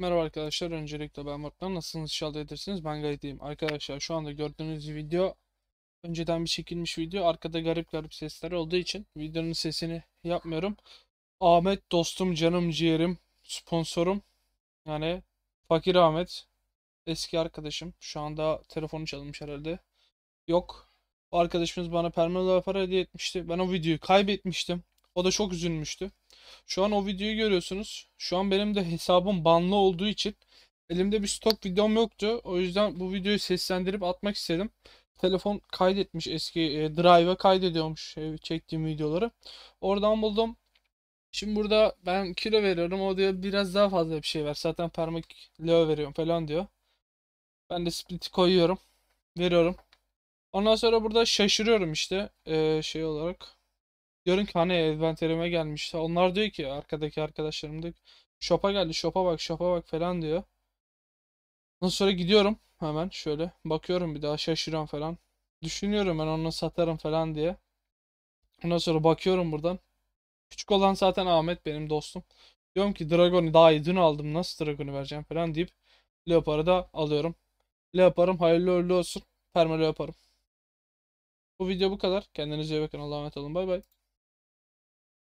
Merhaba arkadaşlar. Öncelikle ben Murat'tan nasılsınız inşallah edersiniz. Ben gaydeyim. Arkadaşlar şu anda gördüğünüz video önceden bir çekilmiş video. Arkada garip garip sesler olduğu için videonun sesini yapmıyorum. Ahmet dostum, canım, ciğerim, sponsorum. Yani Fakir Ahmet. Eski arkadaşım. Şu anda telefonu çalınmış herhalde. Yok. O arkadaşımız bana permalı para hediye etmişti. Ben o videoyu kaybetmiştim. O da çok üzülmüştü. Şu an o videoyu görüyorsunuz. Şu an benim de hesabım banlı olduğu için elimde bir stok videom yoktu. O yüzden bu videoyu seslendirip atmak istedim. Telefon kaydetmiş eski e, drive'a kaydediyormuş e, çektiğim videoları. Oradan buldum. Şimdi burada ben kilo veriyorum. O diyor biraz daha fazla bir şey ver. Zaten parmak permakilo veriyorum falan diyor. Ben de split koyuyorum. Veriyorum. Ondan sonra burada şaşırıyorum işte. Ee, şey olarak. Diyorum ki hani envanterime gelmişti. Onlar diyor ki arkadaki arkadaşlarım diyor şopa geldi şopa bak şopa bak falan diyor. Ondan sonra gidiyorum hemen şöyle bakıyorum bir daha şaşırıyorum falan. Düşünüyorum ben onu satarım falan diye. Ondan sonra bakıyorum buradan. Küçük olan zaten Ahmet benim dostum. Diyorum ki Dragon'u daha iyi dün aldım nasıl Dragon'u vereceğim falan deyip Leopar'ı da alıyorum. Leopar'ım hayırlı uğurlu olsun. Perma Leopar'ım. Bu video bu kadar. Kendinize iyi bakın. Allah'a emanet olun. Bay bay.